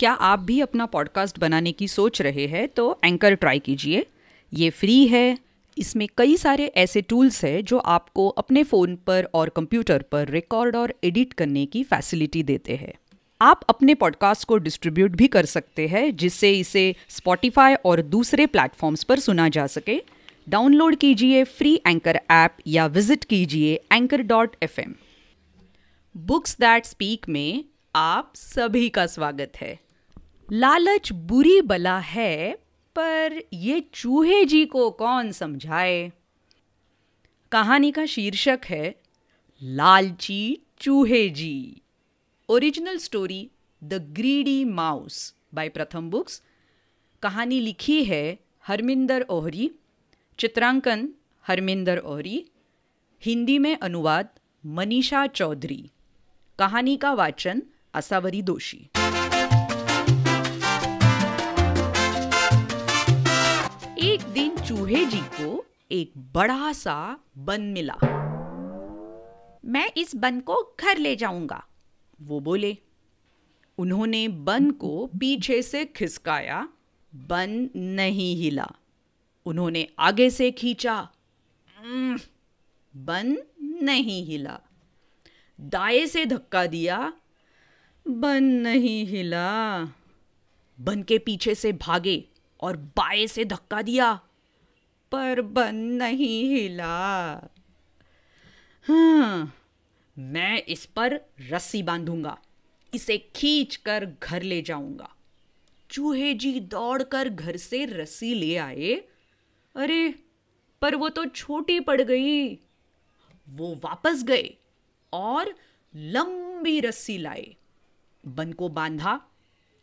क्या आप भी अपना पॉडकास्ट बनाने की सोच रहे हैं तो एंकर ट्राई कीजिए ये फ्री है इसमें कई सारे ऐसे टूल्स हैं जो आपको अपने फ़ोन पर और कंप्यूटर पर रिकॉर्ड और एडिट करने की फैसिलिटी देते हैं आप अपने पॉडकास्ट को डिस्ट्रीब्यूट भी कर सकते हैं जिससे इसे स्पॉटिफाई और दूसरे प्लेटफॉर्म्स पर सुना जा सके डाउनलोड कीजिए फ्री एंकर ऐप या विजिट कीजिए anchor dot F M books that speak में आप सभी का स्वागत है लालच बुरी बला है पर ये चूहे जी को कौन समझाए कहानी का शीर्षक है लालची चूहे जी original story the greedy mouse by Pratham books कहानी लिखी है हरमिंदर ओहरी चित्रांकन हरमिंदर ओहरी हिंदी में अनुवाद मनीषा चौधरी कहानी का वाचन असावरी दोषी एक दिन चूहे जी को एक बड़ा सा बन मिला मैं इस बन को घर ले जाऊंगा वो बोले उन्होंने बन को पीछे से खिसकाया बन नहीं हिला उन्होंने आगे से खींचा बन नहीं हिला दाए से धक्का दिया बन नहीं हिला बन के पीछे से भागे और बाएं से धक्का दिया पर बन नहीं हिला हाँ, मैं इस पर रस्सी बांधूंगा इसे खींच कर घर ले जाऊंगा चूहे जी दौड़कर घर से रस्सी ले आए अरे पर वो तो छोटी पड़ गई वो वापस गए और लंबी रस्सी लाए बन को बांधा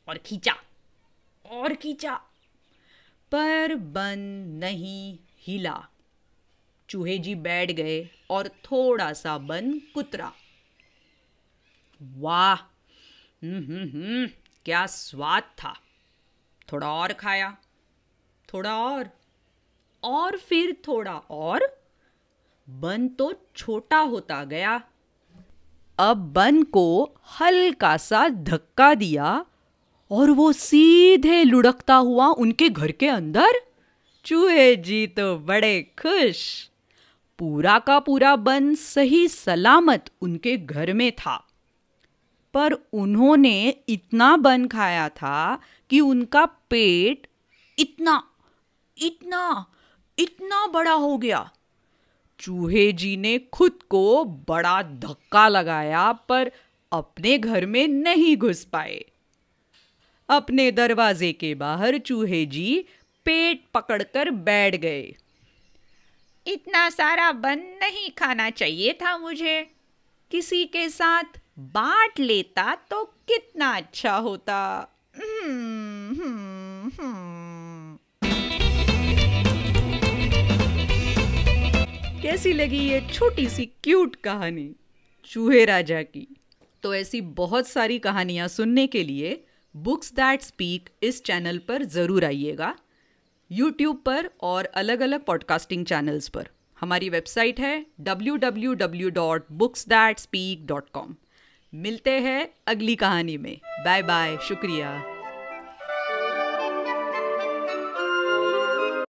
और खींचा और खींचा पर बन नहीं हिला चूहे जी बैठ गए और थोड़ा सा बन कुतरा वाह हम्म, हम्म, हम्म क्या स्वाद था थोड़ा और खाया थोड़ा और और फिर थोड़ा और बन तो छोटा होता गया अब बन को हल्का सा धक्का दिया और वो सीधे लुढ़कता हुआ उनके घर के अंदर चूहे जी तो बड़े खुश पूरा का पूरा बन सही सलामत उनके घर में था पर उन्होंने इतना बन खाया था कि उनका पेट इतना इतना इतना बड़ा हो गया चूहे जी ने खुद को बड़ा धक्का लगाया पर अपने घर में नहीं घुस पाए अपने दरवाजे के बाहर चूहे जी पेट पकड़कर बैठ गए इतना सारा बन नहीं खाना चाहिए था मुझे किसी के साथ बांट लेता तो कितना अच्छा होता कैसी लगी ये छोटी सी क्यूट कहानी चूहे राजा की तो ऐसी बहुत सारी कहानियां सुनने के लिए बुक्स दैट स्पीक इस चैनल पर ज़रूर आइएगा यूट्यूब पर और अलग अलग पॉडकास्टिंग चैनल्स पर हमारी वेबसाइट है www.books.speak.com मिलते हैं अगली कहानी में बाय बाय शुक्रिया